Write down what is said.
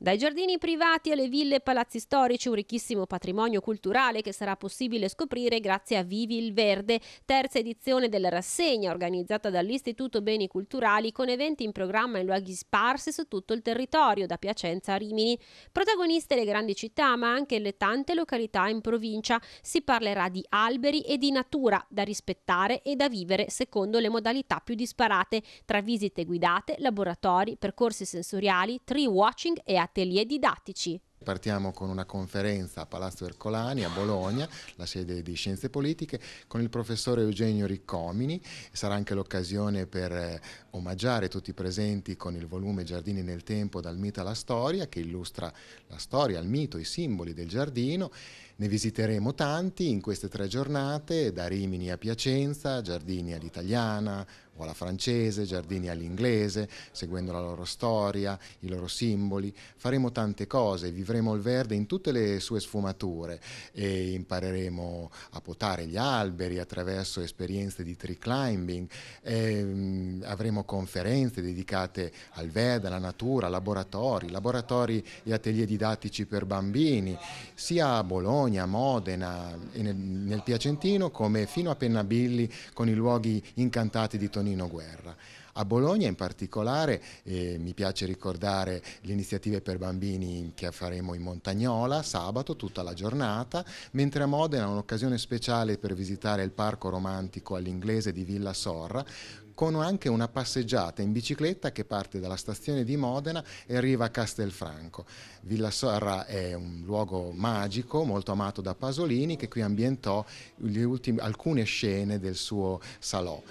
Dai giardini privati alle ville e palazzi storici, un ricchissimo patrimonio culturale che sarà possibile scoprire grazie a Vivi il Verde, terza edizione della rassegna organizzata dall'Istituto Beni Culturali con eventi in programma in luoghi sparsi su tutto il territorio, da Piacenza a Rimini. Protagoniste le grandi città, ma anche le tante località in provincia. Si parlerà di alberi e di natura da rispettare e da vivere secondo le modalità più disparate, tra visite guidate, laboratori, percorsi sensoriali, tree watching e attività atelier didattici. Partiamo con una conferenza a Palazzo Ercolani a Bologna, la sede di Scienze Politiche, con il professore Eugenio Riccomini. Sarà anche l'occasione per eh, omaggiare tutti i presenti con il volume Giardini nel tempo dal mito alla storia, che illustra la storia, il mito, i simboli del giardino ne visiteremo tanti in queste tre giornate, da Rimini a Piacenza, Giardini all'italiana o alla francese, Giardini all'inglese, seguendo la loro storia, i loro simboli. Faremo tante cose, vivremo il verde in tutte le sue sfumature e impareremo a potare gli alberi attraverso esperienze di tree climbing. E, ehm, avremo conferenze dedicate al verde, alla natura, laboratori, laboratori e atelier didattici per bambini, sia a Bologna Bologna, Modena e nel, nel Piacentino come fino a Pennabilli con i luoghi incantati di Tonino Guerra. A Bologna in particolare eh, mi piace ricordare le iniziative per bambini che faremo in Montagnola sabato tutta la giornata, mentre a Modena un'occasione speciale per visitare il parco romantico all'inglese di Villa Sorra con anche una passeggiata in bicicletta che parte dalla stazione di Modena e arriva a Castelfranco. Villa Sorra è un luogo magico, molto amato da Pasolini, che qui ambientò ultimi, alcune scene del suo salò.